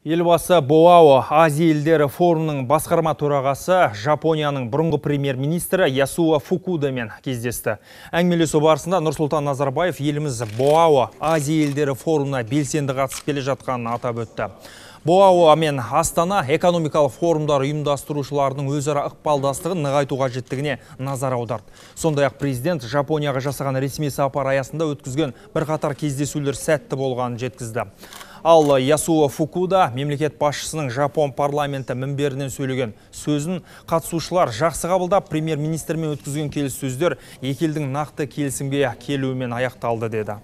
Елбасы Боао Азия елдері форумының басқарма төрағасы Жапонияның бұрынғы премьер-министрі Ясуа Фукудамен кездесті. Әңгімелесу барысында Нұрсұлтан Назарбаев еліміз Боао Азия елдері форумына белсенді қатысып келе жатқанын атап өтті. Боао мен Астана экономикалық форумдар ұйымдастырушыларының өзара ықпалдастығын нығайту қажеттігіне назар аударды. Сондай-ақ президент Жапонияға жасаған ресми сапар аясында өткізген бірқатар кездесулер сәтті болғанын жеткізді ал Ясуо Фукуда мемлекет басшысының Жапон парламенті мінберінен сөйлеген сөзін қатысушылар жақсы қабылдап премьер-министрмен өткізген келіссөздер сөздер екелдің нақты келісімге келуімен аяқталды деді